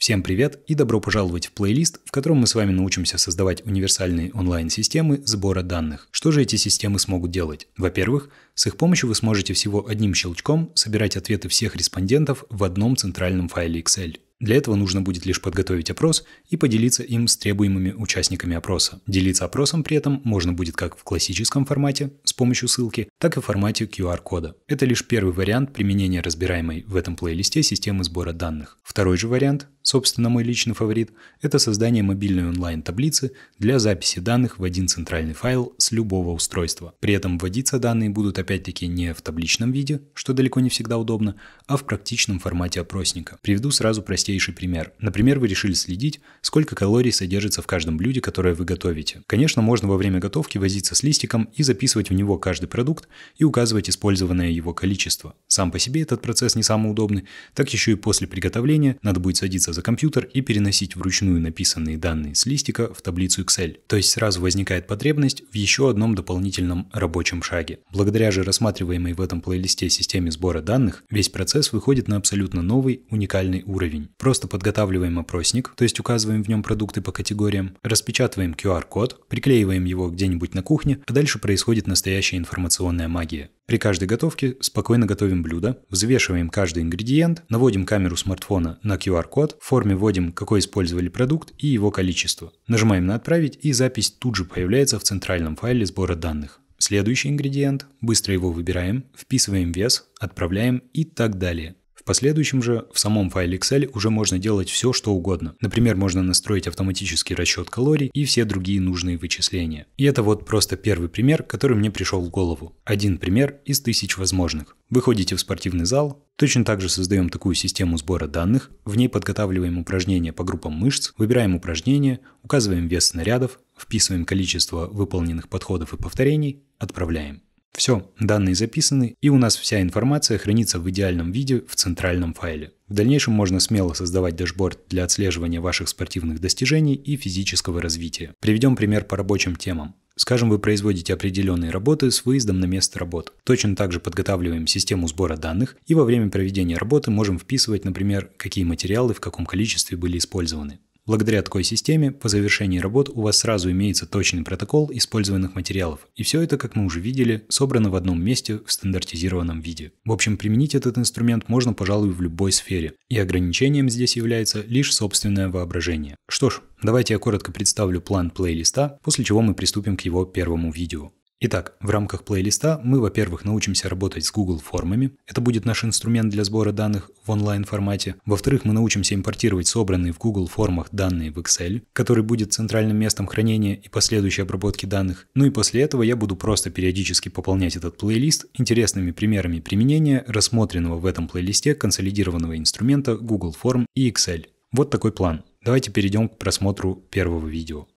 Всем привет и добро пожаловать в плейлист, в котором мы с вами научимся создавать универсальные онлайн-системы сбора данных. Что же эти системы смогут делать? Во-первых, с их помощью вы сможете всего одним щелчком собирать ответы всех респондентов в одном центральном файле Excel. Для этого нужно будет лишь подготовить опрос и поделиться им с требуемыми участниками опроса. Делиться опросом при этом можно будет как в классическом формате с помощью ссылки, так и в формате QR-кода. Это лишь первый вариант применения разбираемой в этом плейлисте системы сбора данных. Второй же вариант, собственно мой личный фаворит, это создание мобильной онлайн-таблицы для записи данных в один центральный файл с любого устройства. При этом вводиться данные будут опять-таки не в табличном виде, что далеко не всегда удобно, а в практичном формате опросника. Приведу сразу простейший пример. Например, вы решили следить, сколько калорий содержится в каждом блюде, которое вы готовите. Конечно, можно во время готовки возиться с листиком и записывать в него каждый продукт, и указывать использованное его количество. Сам по себе этот процесс не самый удобный, так еще и после приготовления надо будет садиться за компьютер и переносить вручную написанные данные с листика в таблицу Excel. То есть сразу возникает потребность в еще одном дополнительном рабочем шаге. Благодаря же рассматриваемой в этом плейлисте системе сбора данных, весь процесс выходит на абсолютно новый, уникальный уровень. Просто подготавливаем опросник, то есть указываем в нем продукты по категориям, распечатываем QR-код, приклеиваем его где-нибудь на кухне, а дальше происходит настоящая информационная кулинарная магия. При каждой готовке спокойно готовим блюдо, взвешиваем каждый ингредиент, наводим камеру смартфона на QR-код, в форме вводим, какой использовали продукт и его количество. Нажимаем на «Отправить» и запись тут же появляется в центральном файле сбора данных. Следующий ингредиент, быстро его выбираем, вписываем вес, отправляем и так далее. В последующем же в самом файле Excel уже можно делать все, что угодно. Например, можно настроить автоматический расчет калорий и все другие нужные вычисления. И это вот просто первый пример, который мне пришел в голову. Один пример из тысяч возможных. Вы ходите в спортивный зал, Точно так же создаем такую систему сбора данных, в ней подготавливаем упражнения по группам мышц, выбираем упражнения, указываем вес снарядов, вписываем количество выполненных подходов и повторений, отправляем. Все, данные записаны, и у нас вся информация хранится в идеальном виде в центральном файле. В дальнейшем можно смело создавать дашборд для отслеживания ваших спортивных достижений и физического развития. Приведем пример по рабочим темам. Скажем, вы производите определенные работы с выездом на место работ. Точно так же подготавливаем систему сбора данных и во время проведения работы можем вписывать, например, какие материалы в каком количестве были использованы. Благодаря такой системе, по завершении работ у вас сразу имеется точный протокол использованных материалов, и все это, как мы уже видели, собрано в одном месте в стандартизированном виде. В общем, применить этот инструмент можно, пожалуй, в любой сфере, и ограничением здесь является лишь собственное воображение. Что ж, давайте я коротко представлю план плейлиста, после чего мы приступим к его первому видео. Итак, в рамках плейлиста мы, во-первых, научимся работать с Google формами. Это будет наш инструмент для сбора данных в онлайн-формате. Во-вторых, мы научимся импортировать собранные в Google формах данные в Excel, который будет центральным местом хранения и последующей обработки данных. Ну и после этого я буду просто периодически пополнять этот плейлист интересными примерами применения рассмотренного в этом плейлисте консолидированного инструмента Google форм и Excel. Вот такой план. Давайте перейдем к просмотру первого видео.